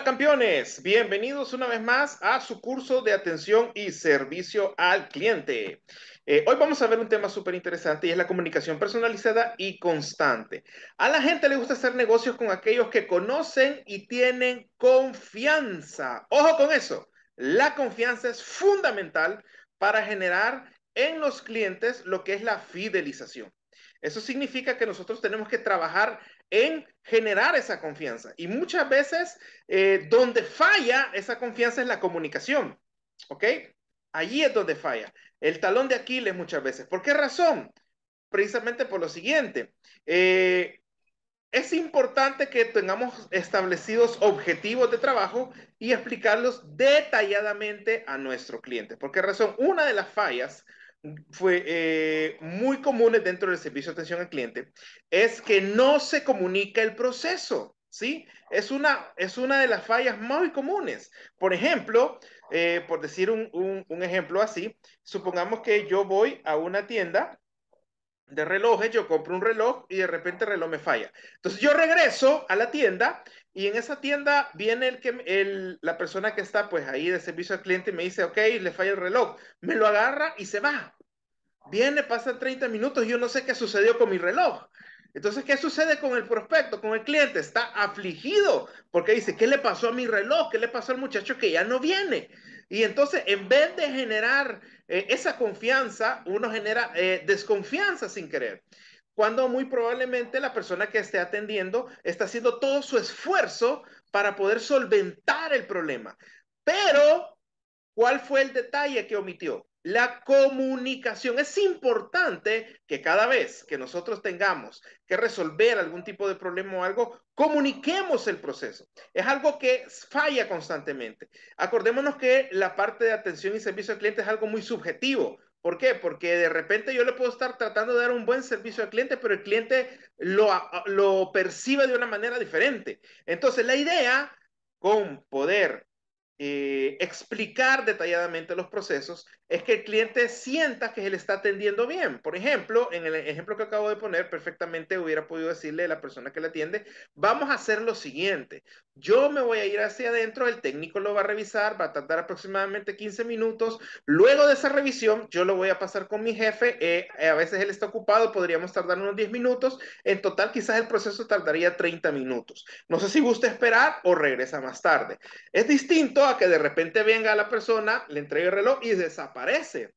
Hola campeones, bienvenidos una vez más a su curso de atención y servicio al cliente. Eh, hoy vamos a ver un tema súper interesante y es la comunicación personalizada y constante. A la gente le gusta hacer negocios con aquellos que conocen y tienen confianza. Ojo con eso, la confianza es fundamental para generar en los clientes lo que es la fidelización. Eso significa que nosotros tenemos que trabajar en generar esa confianza. Y muchas veces eh, donde falla esa confianza es la comunicación, ¿ok? Allí es donde falla. El talón de Aquiles muchas veces. ¿Por qué razón? Precisamente por lo siguiente. Eh, es importante que tengamos establecidos objetivos de trabajo y explicarlos detalladamente a nuestro cliente. ¿Por qué razón? Una de las fallas fue, eh, muy comunes dentro del servicio de atención al cliente es que no se comunica el proceso, ¿sí? Es una, es una de las fallas muy comunes. Por ejemplo, eh, por decir un ejemplo así, supongamos que yo voy a una tienda de relojes, yo compro un reloj y de repente el reloj me falla. Entonces yo regreso a la tienda y en esa tienda viene el que, el, la persona que está pues ahí de servicio al cliente y me dice, ok, le falla el reloj. Me lo agarra y se va. Viene, pasan 30 minutos y yo no sé qué sucedió con mi reloj. Entonces, ¿qué sucede con el prospecto, con el cliente? Está afligido porque dice, ¿qué le pasó a mi reloj? ¿Qué le pasó al muchacho que ya no viene? Y entonces, en vez de generar eh, esa confianza, uno genera eh, desconfianza sin querer. Cuando muy probablemente la persona que esté atendiendo está haciendo todo su esfuerzo para poder solventar el problema. Pero, ¿cuál fue el detalle que omitió? la comunicación. Es importante que cada vez que nosotros tengamos que resolver algún tipo de problema o algo, comuniquemos el proceso. Es algo que falla constantemente. Acordémonos que la parte de atención y servicio al cliente es algo muy subjetivo. ¿Por qué? Porque de repente yo le puedo estar tratando de dar un buen servicio al cliente, pero el cliente lo, lo percibe de una manera diferente. Entonces, la idea con poder eh, explicar detalladamente los procesos es que el cliente sienta que se le está atendiendo bien. Por ejemplo, en el ejemplo que acabo de poner, perfectamente hubiera podido decirle a la persona que le atiende, vamos a hacer lo siguiente, yo me voy a ir hacia adentro, el técnico lo va a revisar, va a tardar aproximadamente 15 minutos, luego de esa revisión yo lo voy a pasar con mi jefe, eh, a veces él está ocupado, podríamos tardar unos 10 minutos, en total quizás el proceso tardaría 30 minutos. No sé si gusta esperar o regresa más tarde. Es distinto que de repente venga la persona, le entregue el reloj y desaparece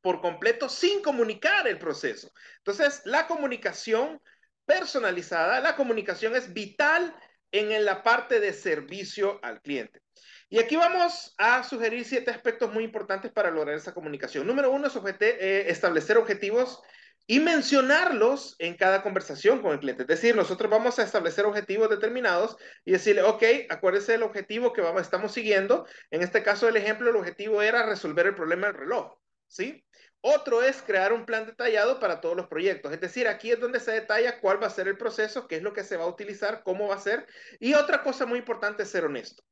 por completo sin comunicar el proceso. Entonces, la comunicación personalizada, la comunicación es vital en, la parte de servicio al cliente. Y aquí vamos a sugerir siete aspectos muy importantes para lograr esa comunicación. Número uno es eh, establecer objetivos y mencionarlos en cada conversación con el cliente. Es decir, nosotros vamos a establecer objetivos determinados y decirle, ok, acuérdese del objetivo que vamos, estamos siguiendo. En este caso el ejemplo, el objetivo era resolver el problema del reloj, ¿sí? Otro es crear un plan detallado para todos los proyectos. Es decir, aquí es donde se detalla cuál va a ser el proceso, qué es lo que se va a utilizar, cómo va a ser. Y otra cosa muy importante es ser honesto.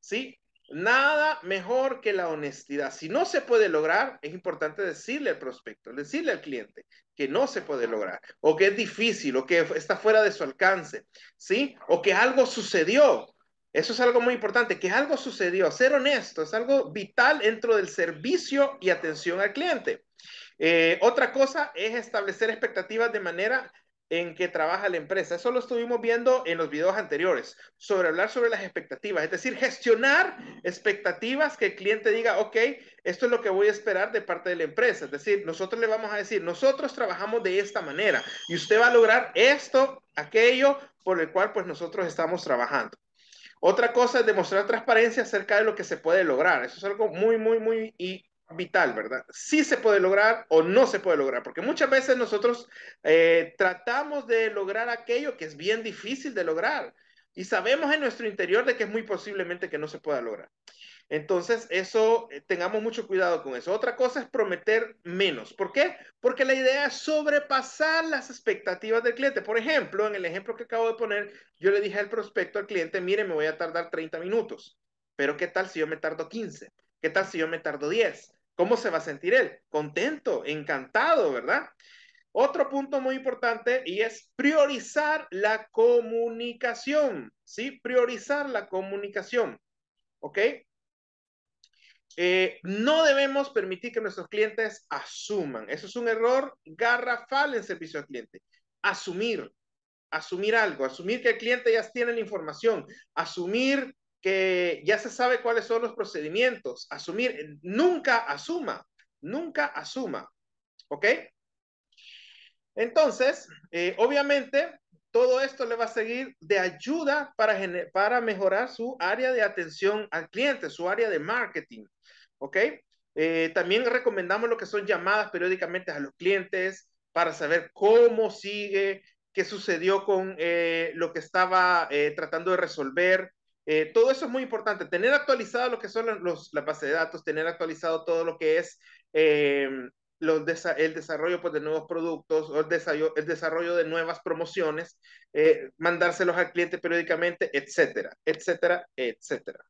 ¿Sí? Nada mejor que la honestidad. Si no se puede lograr, es importante decirle al prospecto, decirle al cliente que no se puede lograr, o que es difícil, o que está fuera de su alcance, ¿sí? O que algo sucedió. Eso es algo muy importante, que algo sucedió. Ser honesto es algo vital dentro del servicio y atención al cliente. Eh, otra cosa es establecer expectativas de manera en que trabaja la empresa. Eso lo estuvimos viendo en los videos anteriores, sobre hablar sobre las expectativas, es decir, gestionar expectativas que el cliente diga, ok, esto es lo que voy a esperar de parte de la empresa. Es decir, nosotros le vamos a decir, nosotros trabajamos de esta manera y usted va a lograr esto, aquello por el cual pues nosotros estamos trabajando. Otra cosa es demostrar transparencia acerca de lo que se puede lograr. Eso es algo muy, muy, muy vital, ¿verdad? Sí se puede lograr o no se puede lograr, porque muchas veces nosotros eh, tratamos de lograr aquello que es bien difícil de lograr y sabemos en nuestro interior de que es muy posiblemente que no se pueda lograr. Entonces, eso, eh, tengamos mucho cuidado con eso. Otra cosa es prometer menos. ¿Por qué? Porque la idea es sobrepasar las expectativas del cliente. Por ejemplo, en el ejemplo que acabo de poner, yo le dije al prospecto, al cliente, mire, me voy a tardar 30 minutos, pero ¿qué tal si yo me tardo 15? ¿Qué tal si yo me tardo 10? ¿Cómo se va a sentir él? Contento, encantado, ¿verdad? Otro punto muy importante y es priorizar la comunicación, ¿sí? Priorizar la comunicación, ¿ok? Eh, no debemos permitir que nuestros clientes asuman. Eso es un error garrafal en servicio al cliente. Asumir, asumir algo, asumir que el cliente ya tiene la información, asumir que ya se sabe cuáles son los procedimientos. Asumir, nunca asuma, nunca asuma. ¿Ok? Entonces, eh, obviamente, todo esto le va a seguir de ayuda para, para mejorar su área de atención al cliente, su área de marketing. ¿Ok? Eh, también recomendamos lo que son llamadas periódicamente a los clientes para saber cómo sigue, qué sucedió con eh, lo que estaba tratando de resolver, eh, todo eso es muy importante, tener actualizado lo que son los, la base de datos, tener actualizado todo lo que es eh, el desarrollo pues, de nuevos productos o el, el desarrollo de nuevas promociones, eh, mandárselos al cliente periódicamente, etcétera, etcétera, etcétera.